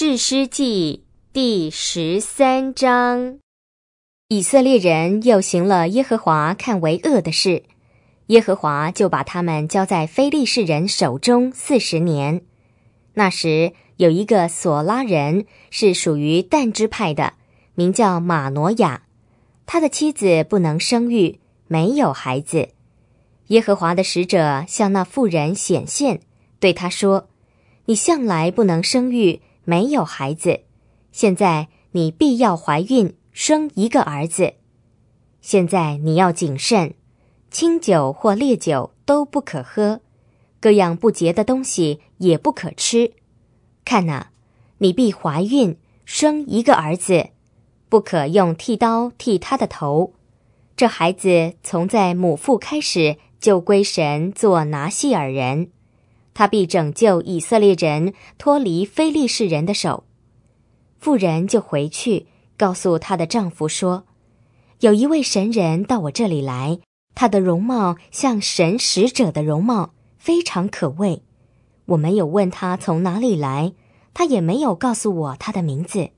《士师记》第十三章，以色列人又行了耶和华看为恶的事，耶和华就把他们交在非利士人手中四十年。那时有一个索拉人是属于但支派的，名叫马挪亚，他的妻子不能生育，没有孩子。耶和华的使者向那妇人显现，对他说：“你向来不能生育。”没有孩子，现在你必要怀孕生一个儿子。现在你要谨慎，清酒或烈酒都不可喝，各样不洁的东西也不可吃。看呐，你必怀孕生一个儿子，不可用剃刀剃他的头。这孩子从在母腹开始就归神做拿西尔人。他必拯救以色列人脱离非利士人的手。妇人就回去，告诉她的丈夫说：“有一位神人到我这里来，他的容貌像神使者的容貌，非常可畏。我没有问他从哪里来，他也没有告诉我他的名字。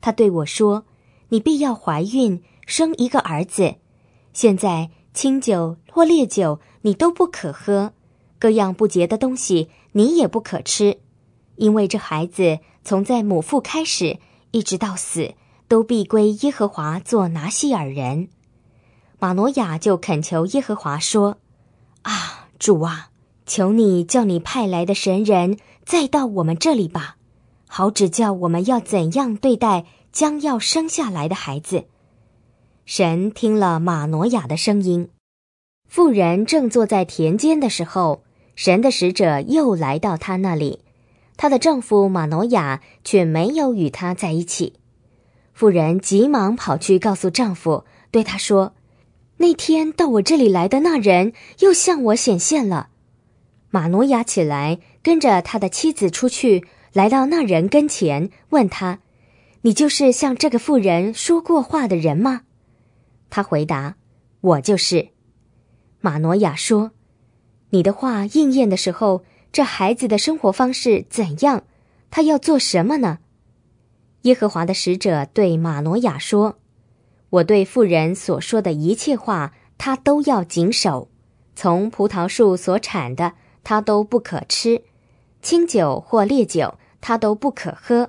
他对我说：‘你必要怀孕，生一个儿子。现在清酒或烈酒，你都不可喝。’”各样不洁的东西，你也不可吃，因为这孩子从在母腹开始，一直到死，都必归耶和华做拿西尔人。玛诺亚就恳求耶和华说：“啊，主啊，求你叫你派来的神人再到我们这里吧，好指教我们要怎样对待将要生下来的孩子。”神听了玛诺亚的声音，妇人正坐在田间的时候。神的使者又来到她那里，她的丈夫马诺亚却没有与她在一起。妇人急忙跑去告诉丈夫，对他说：“那天到我这里来的那人又向我显现了。”马诺亚起来，跟着他的妻子出去，来到那人跟前，问他：“你就是向这个妇人说过话的人吗？”他回答：“我就是。”马诺亚说。你的话应验的时候，这孩子的生活方式怎样？他要做什么呢？耶和华的使者对马罗亚说：“我对妇人所说的一切话，他都要谨守。从葡萄树所产的，他都不可吃；清酒或烈酒，他都不可喝；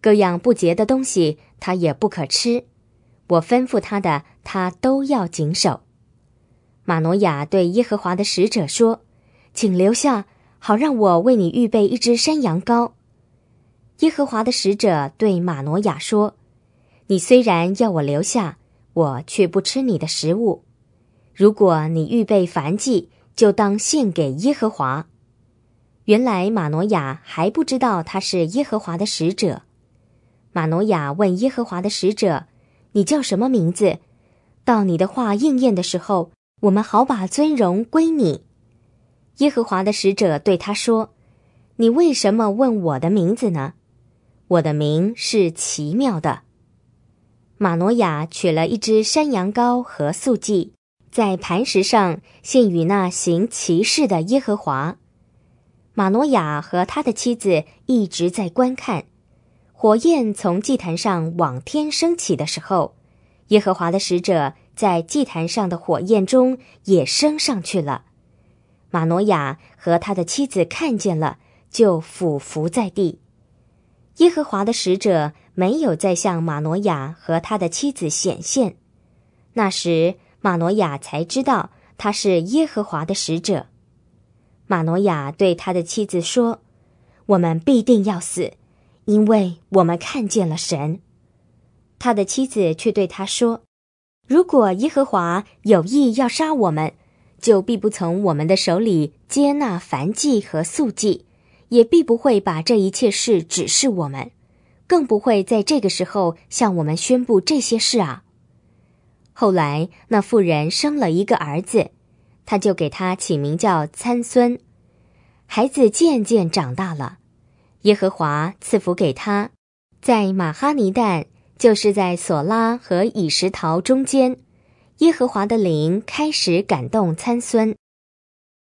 各样不洁的东西，他也不可吃。我吩咐他的，他都要谨守。”马诺亚对耶和华的使者说：“请留下，好让我为你预备一只山羊羔。”耶和华的使者对马诺亚说：“你虽然要我留下，我却不吃你的食物。如果你预备凡祭，就当献给耶和华。”原来马诺亚还不知道他是耶和华的使者。马诺亚问耶和华的使者：“你叫什么名字？”到你的话应验的时候。我们好把尊荣归你。耶和华的使者对他说：“你为什么问我的名字呢？我的名是奇妙的。”马诺亚取了一只山羊羔和素祭，在磐石上献与那行奇事的耶和华。马诺亚和他的妻子一直在观看。火焰从祭坛上往天升起的时候，耶和华的使者。在祭坛上的火焰中也升上去了。马诺亚和他的妻子看见了，就俯伏在地。耶和华的使者没有再向马诺亚和他的妻子显现。那时，马诺亚才知道他是耶和华的使者。马诺亚对他的妻子说：“我们必定要死，因为我们看见了神。”他的妻子却对他说。如果耶和华有意要杀我们，就必不从我们的手里接纳凡祭和素祭，也必不会把这一切事指示我们，更不会在这个时候向我们宣布这些事啊。后来那妇人生了一个儿子，他就给他起名叫参孙。孩子渐渐长大了，耶和华赐福给他，在马哈尼旦就是在索拉和以石陶中间，耶和华的灵开始感动参孙。